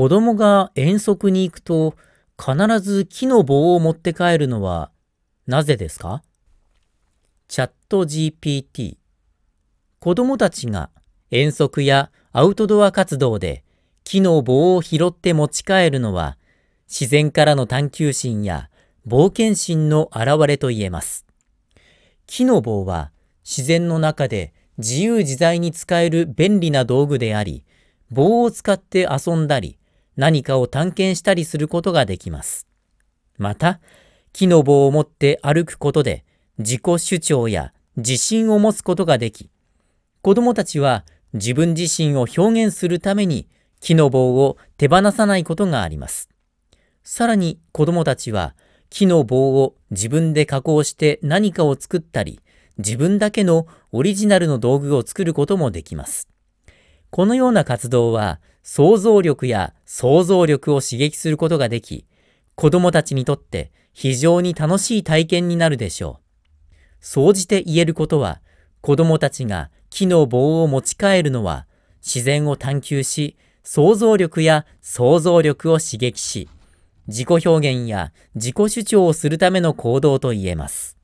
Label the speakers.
Speaker 1: 子供が遠足に行くと必ず木の棒を持って帰るのはなぜですかチャット GPT 子供たちが遠足やアウトドア活動で木の棒を拾って持ち帰るのは自然からの探求心や冒険心の表れと言えます。木の棒は自然の中で自由自在に使える便利な道具であり、棒を使って遊んだり、何かを探検したりすることができます。また、木の棒を持って歩くことで自己主張や自信を持つことができ、子供たちは自分自身を表現するために木の棒を手放さないことがあります。さらに子供たちは木の棒を自分で加工して何かを作ったり、自分だけのオリジナルの道具を作ることもできます。このような活動は想像力や想像力を刺激することができ、子供たちにとって非常に楽しい体験になるでしょう。総じて言えることは、子供たちが木の棒を持ち帰るのは、自然を探求し、想像力や想像力を刺激し、自己表現や自己主張をするための行動と言えます。